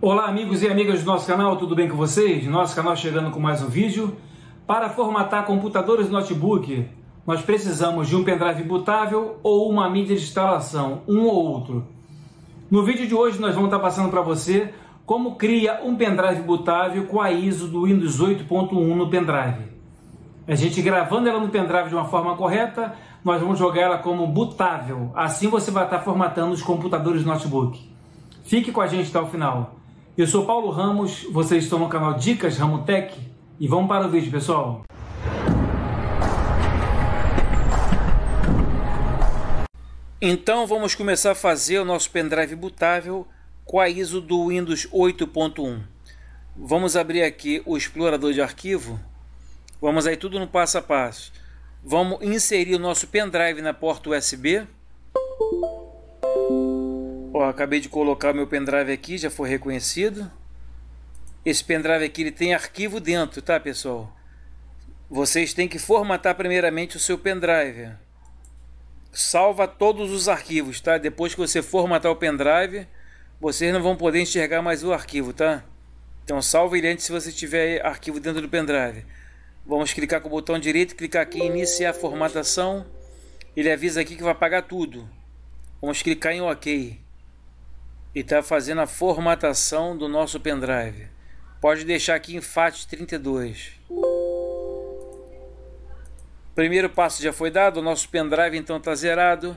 Olá amigos e amigas do nosso canal, tudo bem com vocês? Nosso canal chegando com mais um vídeo. Para formatar computadores e notebook, nós precisamos de um pendrive bootável ou uma mídia de instalação, um ou outro. No vídeo de hoje nós vamos estar passando para você como cria um pendrive bootável com a ISO do Windows 8.1 no pendrive. A gente gravando ela no pendrive de uma forma correta, nós vamos jogar ela como bootável. Assim você vai estar formatando os computadores e notebook. Fique com a gente até o final. Eu sou Paulo Ramos, vocês estão no canal Dicas Ramotec e vamos para o vídeo, pessoal. Então vamos começar a fazer o nosso pendrive bootável com a ISO do Windows 8.1. Vamos abrir aqui o explorador de arquivo. Vamos aí tudo no passo a passo. Vamos inserir o nosso pendrive na porta USB. Ó, acabei de colocar meu pendrive aqui, já foi reconhecido. Esse pendrive aqui ele tem arquivo dentro, tá, pessoal? Vocês têm que formatar primeiramente o seu pendrive. Salva todos os arquivos, tá? Depois que você formatar o pendrive, vocês não vão poder enxergar mais o arquivo, tá? Então salva ele antes se você tiver arquivo dentro do pendrive. Vamos clicar com o botão direito, clicar aqui em iniciar a formatação. Ele avisa aqui que vai apagar tudo. Vamos clicar em OK e está fazendo a formatação do nosso pendrive. Pode deixar aqui em FAT32. Primeiro passo já foi dado, o nosso pendrive então está zerado.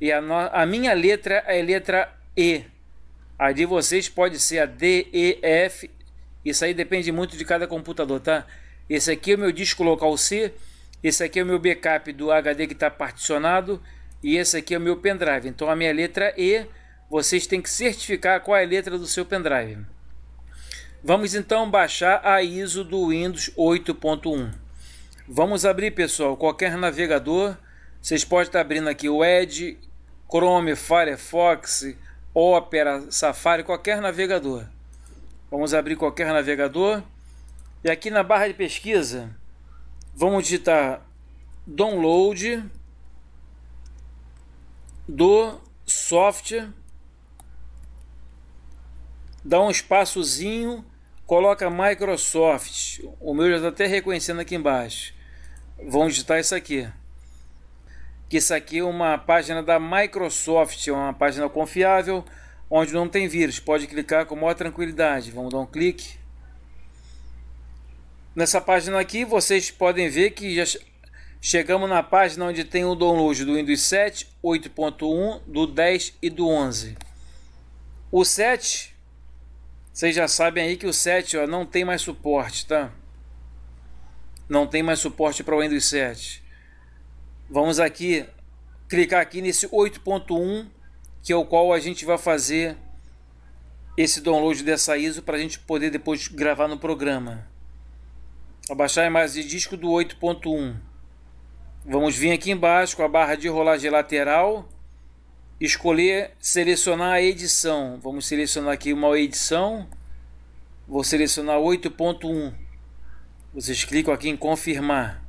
E a, no... a minha letra é letra E. A de vocês pode ser a D, E, F. Isso aí depende muito de cada computador, tá? Esse aqui é o meu disco local C. Esse aqui é o meu backup do HD que está particionado. E esse aqui é o meu pendrive. Então a minha letra E vocês têm que certificar qual é a letra do seu pendrive. Vamos então baixar a ISO do Windows 8.1. Vamos abrir, pessoal, qualquer navegador. Vocês podem estar abrindo aqui o Edge, Chrome, Firefox, Opera, Safari, qualquer navegador. Vamos abrir qualquer navegador. E aqui na barra de pesquisa, vamos digitar download do software dá um espaçozinho, coloca Microsoft. O meu já está até reconhecendo aqui embaixo. Vão digitar isso aqui. Que isso aqui é uma página da Microsoft, é uma página confiável, onde não tem vírus. Pode clicar com maior tranquilidade. Vamos dar um clique. Nessa página aqui, vocês podem ver que já chegamos na página onde tem o download do Windows 7, 8.1, do 10 e do 11. O 7 vocês já sabem aí que o 7 ó, não tem mais suporte, tá? Não tem mais suporte para o Windows 7. Vamos aqui, clicar aqui nesse 8.1, que é o qual a gente vai fazer esse download dessa ISO para a gente poder depois gravar no programa. Abaixar a imagem de disco do 8.1. Vamos vir aqui embaixo com a barra de rolagem lateral escolher, selecionar a edição. Vamos selecionar aqui uma edição. Vou selecionar 8.1. Vocês clicam aqui em confirmar.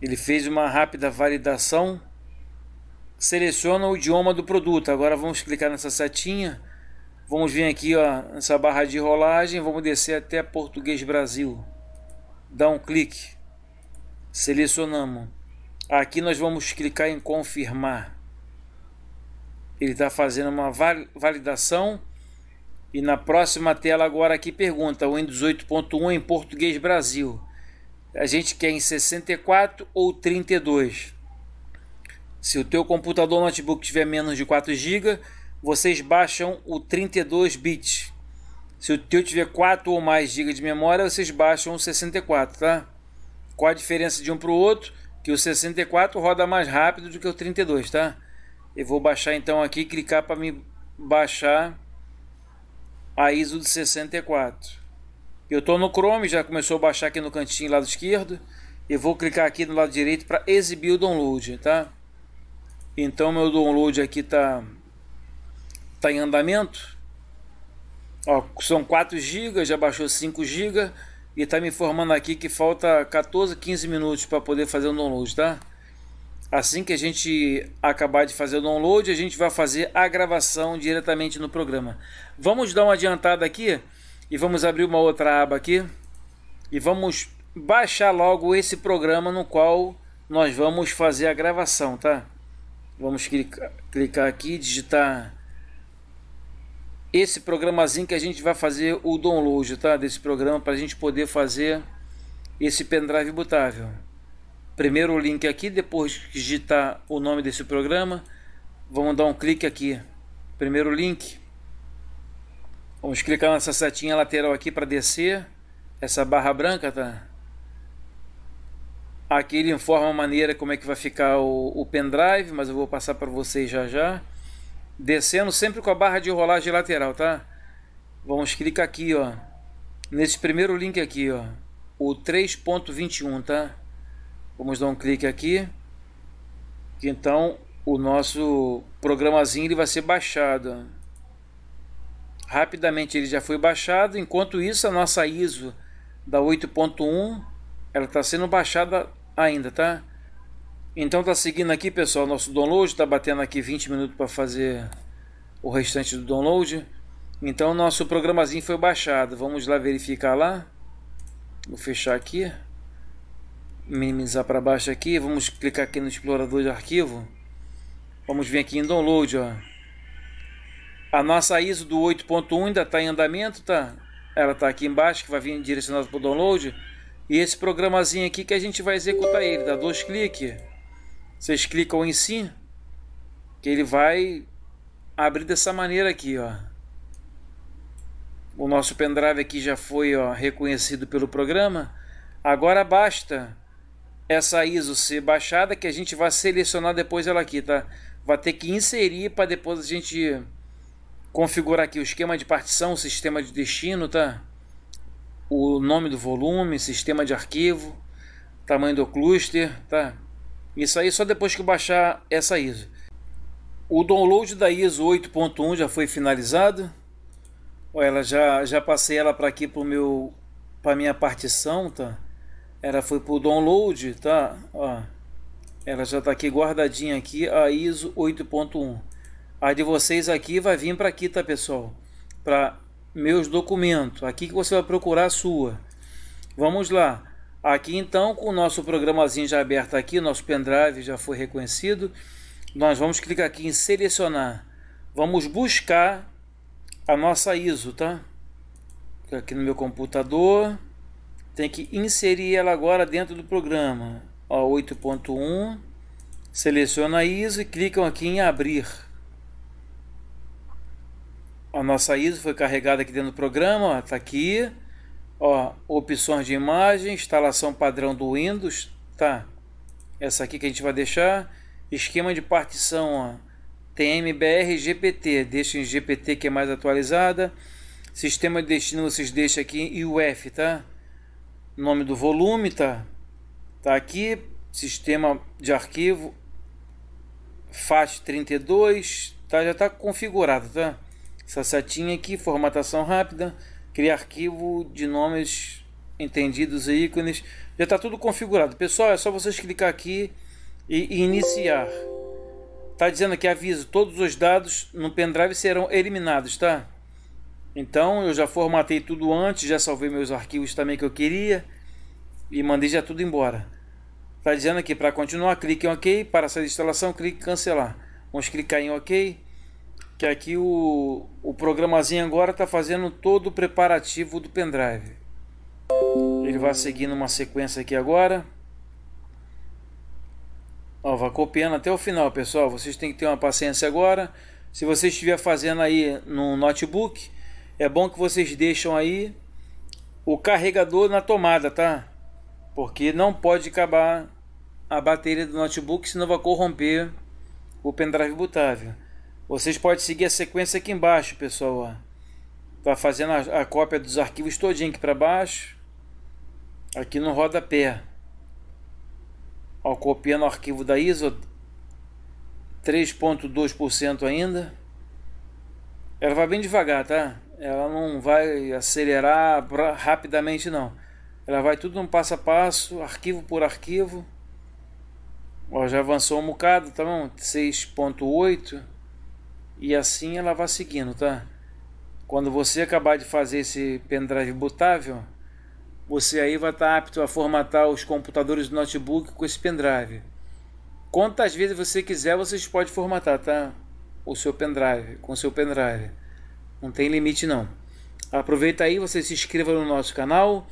Ele fez uma rápida validação. Seleciona o idioma do produto. Agora vamos clicar nessa setinha. Vamos vir aqui ó, nessa barra de rolagem. Vamos descer até Português Brasil. Dá um clique. Selecionamos. Aqui nós vamos clicar em confirmar ele está fazendo uma validação. E na próxima tela agora aqui pergunta, o Windows 18.1 em português Brasil. A gente quer em 64 ou 32. Se o teu computador notebook tiver menos de 4 GB, vocês baixam o 32 bits. Se o teu tiver 4 ou mais GB de memória, vocês baixam o 64, tá? Qual a diferença de um para o outro? Que o 64 roda mais rápido do que o 32, tá? Eu vou baixar então aqui, clicar para me baixar a ISO de 64. Eu estou no Chrome, já começou a baixar aqui no cantinho lado esquerdo. Eu vou clicar aqui no lado direito para exibir o download, tá? Então meu download aqui tá tá em andamento. Ó, são 4 GB, já baixou 5 GB e tá me informando aqui que falta 14, 15 minutos para poder fazer o download, tá? Assim que a gente acabar de fazer o download, a gente vai fazer a gravação diretamente no programa. Vamos dar uma adiantada aqui e vamos abrir uma outra aba aqui e vamos baixar logo esse programa no qual nós vamos fazer a gravação, tá? Vamos clicar, aqui, digitar esse programazinho que a gente vai fazer o download, tá? Desse programa para a gente poder fazer esse pendrive bootável primeiro o link aqui, depois digitar o nome desse programa, vamos dar um clique aqui. Primeiro link. Vamos clicar nessa setinha lateral aqui para descer. Essa barra branca, tá? Aqui ele informa a maneira como é que vai ficar o, o pendrive, mas eu vou passar para vocês já já. Descendo sempre com a barra de rolagem lateral, tá? Vamos clicar aqui, ó. Nesse primeiro link aqui, ó. O 3.21, tá? Vamos dar um clique aqui. Que então o nosso programazinho ele vai ser baixado. Rapidamente ele já foi baixado. Enquanto isso, a nossa ISO da 8.1 ela está sendo baixada ainda, tá? Então tá seguindo aqui, pessoal, nosso download, tá batendo aqui 20 minutos para fazer o restante do download. Então nosso programazinho foi baixado. Vamos lá verificar lá. Vou fechar aqui minimizar para baixo aqui, vamos clicar aqui no explorador de arquivo. Vamos vir aqui em download, ó. A nossa ISO do 8.1 ainda está em andamento, tá? Ela está aqui embaixo, que vai vir direcionado para o download. E esse programazinho aqui que a gente vai executar ele, dá dois cliques. Vocês clicam em sim, que ele vai abrir dessa maneira aqui, ó. O nosso pendrive aqui já foi ó, reconhecido pelo programa. Agora basta essa ISO ser baixada que a gente vai selecionar depois ela aqui, tá? Vai ter que inserir para depois a gente configurar aqui o esquema de partição, o sistema de destino, tá? O nome do volume, sistema de arquivo, tamanho do cluster, tá? Isso aí só depois que baixar essa ISO. O download da ISO 8.1 já foi finalizado. Olha, já já passei ela para aqui para o meu para minha partição, tá? Ela foi pro download, tá? Ó, ela já tá aqui guardadinha aqui, a ISO 8.1. A de vocês aqui vai vir para aqui, tá, pessoal? Para meus documentos. Aqui que você vai procurar a sua. Vamos lá. Aqui então, com o nosso programazinho já aberto aqui, nosso pendrive já foi reconhecido. Nós vamos clicar aqui em selecionar. Vamos buscar a nossa ISO, tá? Aqui no meu computador tem que inserir ela agora dentro do programa. 8.1, seleciona ISO e clicam aqui em abrir. A nossa ISO foi carregada aqui dentro do programa, está aqui. Ó, opções de imagem, instalação padrão do Windows, tá? Essa aqui que a gente vai deixar. Esquema de partição, ó. TMBR GPT, deixa em GPT que é mais atualizada. Sistema de destino vocês deixam aqui em UF, tá? nome do volume tá, tá aqui, sistema de arquivo FAT32, tá, já está configurado, tá? Essa setinha aqui, formatação rápida, criar arquivo de nomes entendidos e ícones, já está tudo configurado. Pessoal, é só vocês clicar aqui e, e iniciar. Tá dizendo aqui, aviso, todos os dados no pendrive serão eliminados, tá? Então eu já formatei tudo antes, já salvei meus arquivos também que eu queria e mandei já tudo embora. Está dizendo aqui para continuar, clique em OK, para sair instalação, clique em cancelar. Vamos clicar em OK, que aqui o, o programazinho agora está fazendo todo o preparativo do pendrive. Ele vai seguindo uma sequência aqui agora. Ó, vai copiando até o final, pessoal. Vocês têm que ter uma paciência agora. Se você estiver fazendo aí no notebook, é bom que vocês deixam aí o carregador na tomada, tá? Porque não pode acabar a bateria do notebook, senão vai corromper o pendrive bootável. Vocês podem seguir a sequência aqui embaixo, pessoal. Tá fazendo a, a cópia dos arquivos todinho aqui para baixo. Aqui no rodapé. Ó, copiando o arquivo da ISO 3.2% ainda. Ela vai bem devagar, tá? ela não vai acelerar rapidamente não. Ela vai tudo um passo a passo, arquivo por arquivo. Ó, já avançou um bocado, tá bom? 6.8 e assim ela vai seguindo, tá? Quando você acabar de fazer esse pendrive bootável, você aí vai estar tá apto a formatar os computadores do notebook com esse pendrive. Quantas vezes você quiser, vocês pode formatar, tá? O seu pendrive, com o seu pendrive. Não tem limite não. Aproveita aí, você se inscreva no nosso canal.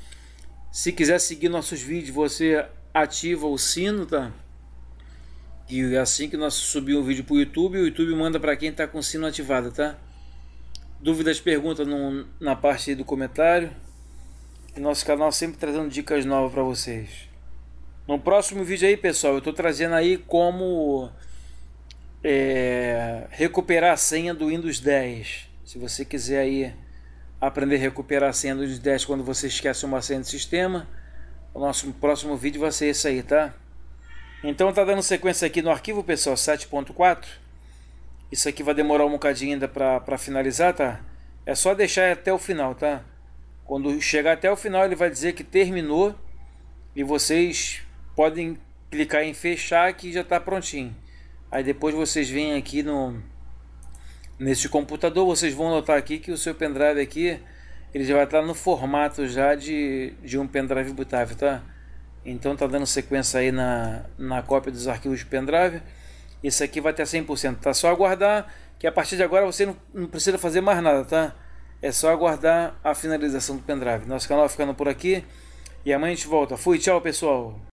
Se quiser seguir nossos vídeos, você ativa o sino, tá? E é assim que nós subir um vídeo para o YouTube, o YouTube manda para quem está com o sino ativado, tá? Dúvidas, perguntas no, na parte do comentário. E nosso canal sempre trazendo dicas novas para vocês. No próximo vídeo aí, pessoal, eu estou trazendo aí como é, recuperar a senha do Windows 10. Se você quiser aí aprender a recuperar a senha dos 10 quando você esquece uma senha do sistema, o nosso próximo vídeo vai ser esse aí, tá? Então tá dando sequência aqui no arquivo, pessoal, 7.4. Isso aqui vai demorar um bocadinho ainda para finalizar, tá? É só deixar até o final, tá? Quando chegar até o final, ele vai dizer que terminou e vocês podem clicar em fechar que já está prontinho. Aí depois vocês vêm aqui no neste computador vocês vão notar aqui que o seu pendrive aqui ele já vai estar no formato já de, de um pendrive bootável tá então tá dando sequência aí na, na cópia dos arquivos de pendrive esse aqui vai até 100% tá só aguardar que a partir de agora você não, não precisa fazer mais nada tá é só aguardar a finalização do pendrive nosso canal ficando por aqui e amanhã a gente volta fui tchau pessoal